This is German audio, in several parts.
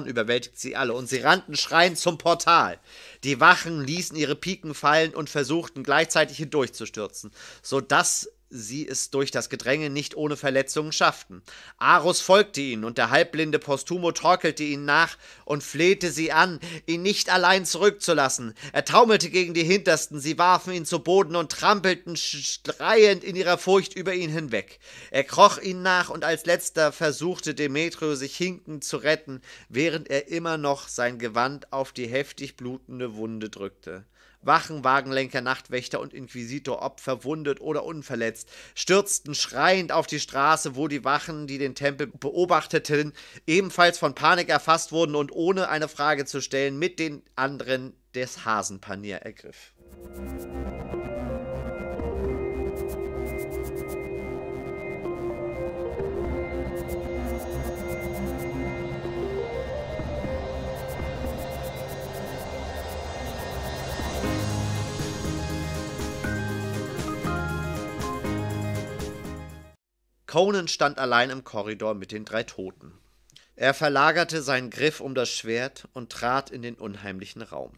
überwältigt sie alle, und sie rannten schreiend zum Portal. Die Wachen ließen ihre Piken fallen und versuchten gleichzeitig hindurchzustürzen, so dass sie es durch das Gedränge nicht ohne Verletzungen schafften. Arus folgte ihnen, und der halbblinde Postumo torkelte ihnen nach und flehte sie an, ihn nicht allein zurückzulassen. Er taumelte gegen die Hintersten, sie warfen ihn zu Boden und trampelten schreiend in ihrer Furcht über ihn hinweg. Er kroch ihnen nach, und als letzter versuchte Demetrio sich hinkend zu retten, während er immer noch sein Gewand auf die heftig blutende Wunde drückte. Wachen, Wagenlenker, Nachtwächter und Inquisitor, ob verwundet oder unverletzt, stürzten schreiend auf die Straße, wo die Wachen, die den Tempel beobachteten, ebenfalls von Panik erfasst wurden und ohne eine Frage zu stellen mit den anderen des Hasenpanier ergriff. Conan stand allein im Korridor mit den drei Toten. Er verlagerte seinen Griff um das Schwert und trat in den unheimlichen Raum.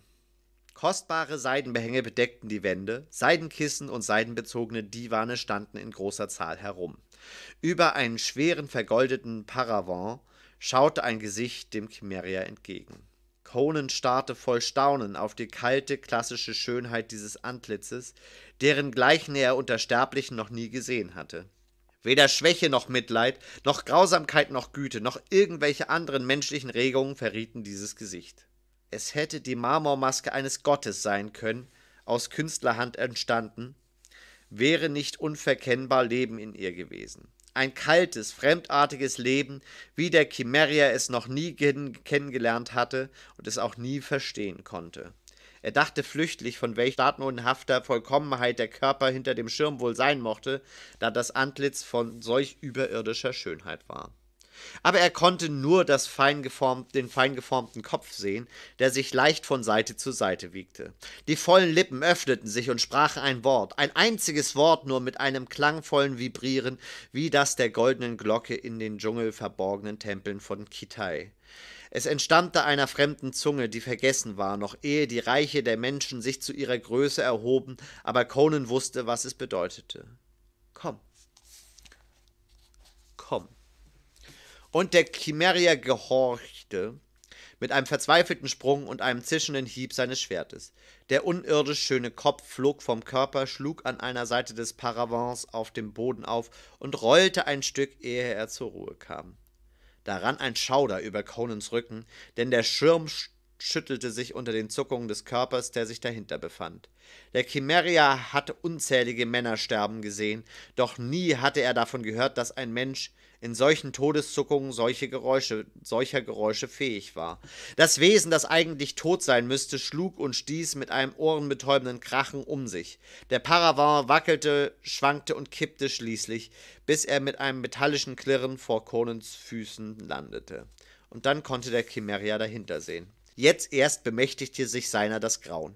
Kostbare Seidenbehänge bedeckten die Wände, Seidenkissen und seidenbezogene Divane standen in großer Zahl herum. Über einen schweren vergoldeten Paravent schaute ein Gesicht dem Chimeria entgegen. Conan starrte voll Staunen auf die kalte, klassische Schönheit dieses Antlitzes, deren Gleichen er unter Sterblichen noch nie gesehen hatte. Weder Schwäche noch Mitleid, noch Grausamkeit noch Güte, noch irgendwelche anderen menschlichen Regungen verrieten dieses Gesicht. Es hätte die Marmormaske eines Gottes sein können, aus Künstlerhand entstanden, wäre nicht unverkennbar Leben in ihr gewesen. Ein kaltes, fremdartiges Leben, wie der Chimerier es noch nie kennengelernt hatte und es auch nie verstehen konnte. Er dachte flüchtlich, von welch datenunhafter Vollkommenheit der Körper hinter dem Schirm wohl sein mochte, da das Antlitz von solch überirdischer Schönheit war. Aber er konnte nur fein geformt, den fein geformten Kopf sehen, der sich leicht von Seite zu Seite wiegte. Die vollen Lippen öffneten sich und sprachen ein Wort, ein einziges Wort nur mit einem klangvollen Vibrieren, wie das der goldenen Glocke in den Dschungel verborgenen Tempeln von Kitai. Es entstammte einer fremden Zunge, die vergessen war, noch ehe die Reiche der Menschen sich zu ihrer Größe erhoben, aber Conan wusste, was es bedeutete. Komm. Komm. Und der Chimerier gehorchte mit einem verzweifelten Sprung und einem zischenden Hieb seines Schwertes. Der unirdisch schöne Kopf flog vom Körper, schlug an einer Seite des Paravans auf dem Boden auf und rollte ein Stück, ehe er zur Ruhe kam daran ein Schauder über Conans Rücken, denn der Schirm schüttelte sich unter den Zuckungen des Körpers, der sich dahinter befand. Der Chimerier hatte unzählige Männer sterben gesehen, doch nie hatte er davon gehört, dass ein Mensch in solchen Todeszuckungen solche Geräusche, solcher Geräusche fähig war. Das Wesen, das eigentlich tot sein müsste, schlug und stieß mit einem ohrenbetäubenden Krachen um sich. Der Paravent wackelte, schwankte und kippte schließlich, bis er mit einem metallischen Klirren vor Konens Füßen landete. Und dann konnte der Chimerier dahinter sehen. Jetzt erst bemächtigte sich seiner das Grauen.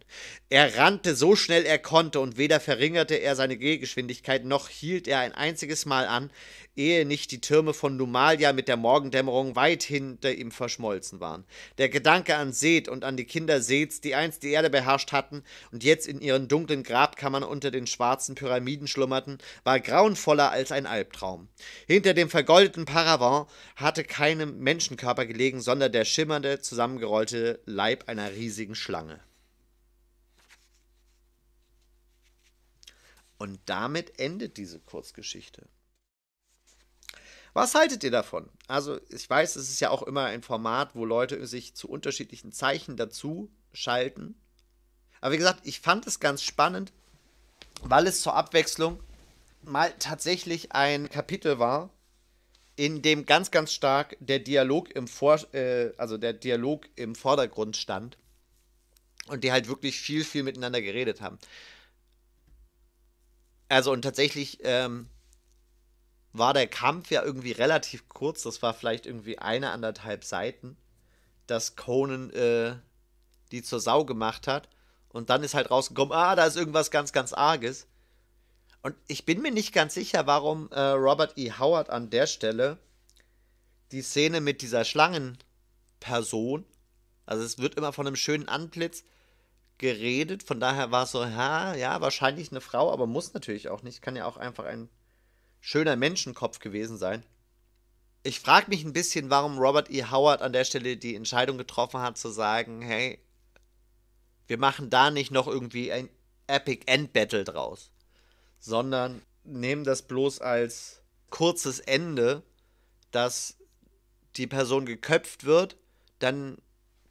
Er rannte so schnell er konnte, und weder verringerte er seine Gehgeschwindigkeit, noch hielt er ein einziges Mal an, ehe nicht die Türme von Numalia mit der Morgendämmerung weit hinter ihm verschmolzen waren. Der Gedanke an Seth und an die Kinder Seths, die einst die Erde beherrscht hatten und jetzt in ihren dunklen Grabkammern unter den schwarzen Pyramiden schlummerten, war grauenvoller als ein Albtraum. Hinter dem vergoldeten Paravent hatte kein Menschenkörper gelegen, sondern der schimmernde, zusammengerollte Leib einer riesigen Schlange. Und damit endet diese Kurzgeschichte. Was haltet ihr davon? Also, ich weiß, es ist ja auch immer ein Format, wo Leute sich zu unterschiedlichen Zeichen dazu schalten. Aber wie gesagt, ich fand es ganz spannend, weil es zur Abwechslung mal tatsächlich ein Kapitel war, in dem ganz, ganz stark der Dialog im Vor äh, also der Dialog im Vordergrund stand und die halt wirklich viel, viel miteinander geredet haben. Also und tatsächlich ähm, war der Kampf ja irgendwie relativ kurz, das war vielleicht irgendwie eine, anderthalb Seiten, dass Conan äh, die zur Sau gemacht hat und dann ist halt rausgekommen, ah, da ist irgendwas ganz, ganz Arges und ich bin mir nicht ganz sicher, warum äh, Robert E. Howard an der Stelle die Szene mit dieser Schlangenperson, also es wird immer von einem schönen Antlitz geredet, von daher war es so, ha, ja, wahrscheinlich eine Frau, aber muss natürlich auch nicht, kann ja auch einfach ein schöner Menschenkopf gewesen sein. Ich frage mich ein bisschen, warum Robert E. Howard an der Stelle die Entscheidung getroffen hat, zu sagen, hey, wir machen da nicht noch irgendwie ein Epic End Battle draus sondern nehmen das bloß als kurzes Ende, dass die Person geköpft wird, dann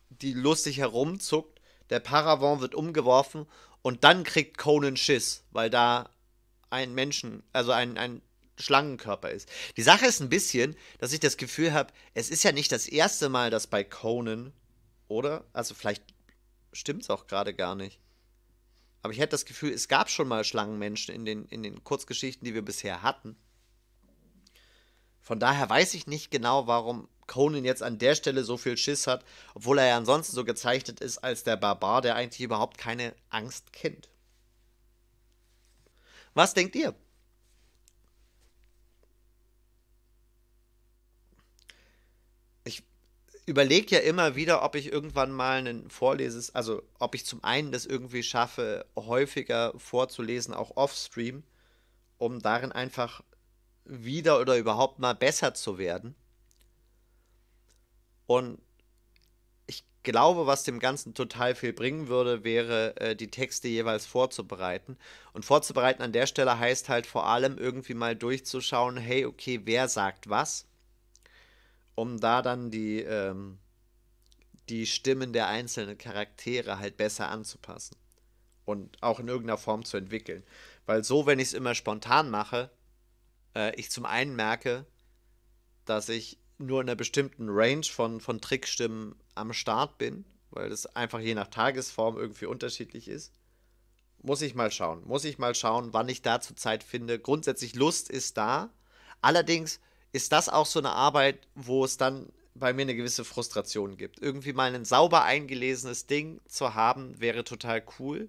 die lustig herumzuckt, der Paravent wird umgeworfen und dann kriegt Conan Schiss, weil da ein Menschen, also ein, ein Schlangenkörper ist. Die Sache ist ein bisschen, dass ich das Gefühl habe, es ist ja nicht das erste Mal, dass bei Conan, oder? Also vielleicht stimmt es auch gerade gar nicht. Aber ich hätte das Gefühl, es gab schon mal Schlangenmenschen in den, in den Kurzgeschichten, die wir bisher hatten. Von daher weiß ich nicht genau, warum Conan jetzt an der Stelle so viel Schiss hat, obwohl er ja ansonsten so gezeichnet ist als der Barbar, der eigentlich überhaupt keine Angst kennt. Was denkt ihr? überlege ja immer wieder, ob ich irgendwann mal einen Vorleses, also ob ich zum einen das irgendwie schaffe, häufiger vorzulesen, auch offstream, um darin einfach wieder oder überhaupt mal besser zu werden. Und ich glaube, was dem Ganzen total viel bringen würde, wäre, äh, die Texte jeweils vorzubereiten. Und vorzubereiten an der Stelle heißt halt vor allem irgendwie mal durchzuschauen, hey, okay, wer sagt was? um da dann die, ähm, die Stimmen der einzelnen Charaktere halt besser anzupassen und auch in irgendeiner Form zu entwickeln. Weil so, wenn ich es immer spontan mache, äh, ich zum einen merke, dass ich nur in einer bestimmten Range von, von Trickstimmen am Start bin, weil das einfach je nach Tagesform irgendwie unterschiedlich ist. Muss ich mal schauen. Muss ich mal schauen, wann ich dazu Zeit finde. Grundsätzlich Lust ist da. Allerdings ist das auch so eine Arbeit, wo es dann bei mir eine gewisse Frustration gibt. Irgendwie mal ein sauber eingelesenes Ding zu haben, wäre total cool.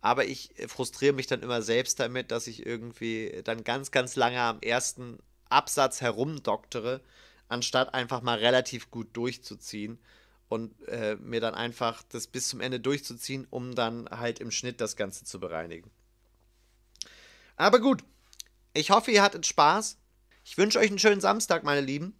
Aber ich äh, frustriere mich dann immer selbst damit, dass ich irgendwie dann ganz, ganz lange am ersten Absatz herumdoktere, anstatt einfach mal relativ gut durchzuziehen und äh, mir dann einfach das bis zum Ende durchzuziehen, um dann halt im Schnitt das Ganze zu bereinigen. Aber gut, ich hoffe, ihr hattet Spaß. Ich wünsche euch einen schönen Samstag, meine Lieben.